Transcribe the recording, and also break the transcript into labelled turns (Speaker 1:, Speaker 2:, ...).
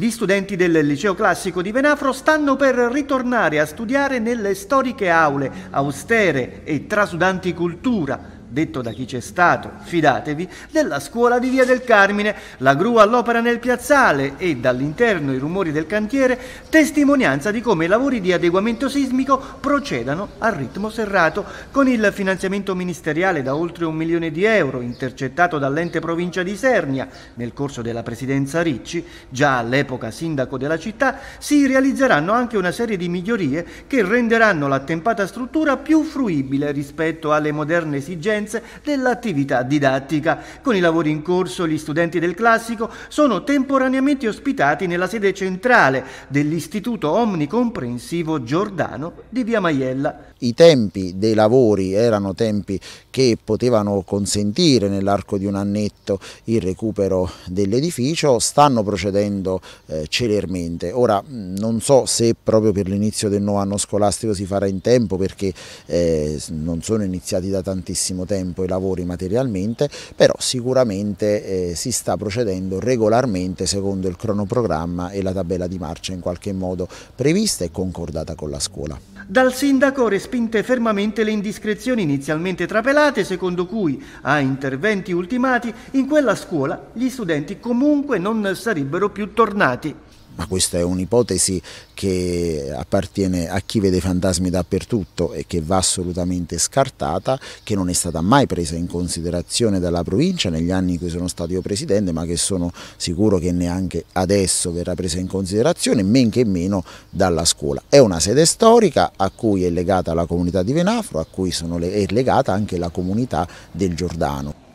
Speaker 1: Gli studenti del Liceo Classico di Venafro stanno per ritornare a studiare nelle storiche aule, austere e trasudanti cultura, detto da chi c'è stato, fidatevi, della scuola di Via del Carmine, la gru all'opera nel piazzale e dall'interno i rumori del cantiere, testimonianza di come i lavori di adeguamento sismico procedano a ritmo serrato, con il finanziamento ministeriale da oltre un milione di euro intercettato dall'ente provincia di Sernia nel corso della presidenza Ricci, già all'epoca sindaco della città, si realizzeranno anche una serie di migliorie che renderanno l'attempata struttura più fruibile rispetto alle moderne esigenze scienze dell'attività didattica. Con i lavori in corso gli studenti del classico sono temporaneamente ospitati nella sede centrale dell'Istituto Omnicomprensivo Giordano di Via Maiella.
Speaker 2: I tempi dei lavori erano tempi che potevano consentire nell'arco di un annetto il recupero dell'edificio, stanno procedendo eh, celermente. Ora non so se proprio per l'inizio del nuovo anno scolastico si farà in tempo perché eh, non sono iniziati da tantissimo tempo tempo i lavori materialmente, però sicuramente eh, si sta procedendo regolarmente secondo il cronoprogramma e la tabella di marcia in qualche modo prevista e concordata con la scuola.
Speaker 1: Dal sindaco respinte fermamente le indiscrezioni inizialmente trapelate secondo cui a interventi ultimati in quella scuola gli studenti comunque non sarebbero più tornati
Speaker 2: ma questa è un'ipotesi che appartiene a chi vede fantasmi dappertutto e che va assolutamente scartata, che non è stata mai presa in considerazione dalla provincia negli anni in cui sono stato io presidente, ma che sono sicuro che neanche adesso verrà presa in considerazione, men che meno dalla scuola. È una sede storica a cui è legata la comunità di Venafro, a cui le, è legata anche la comunità del Giordano.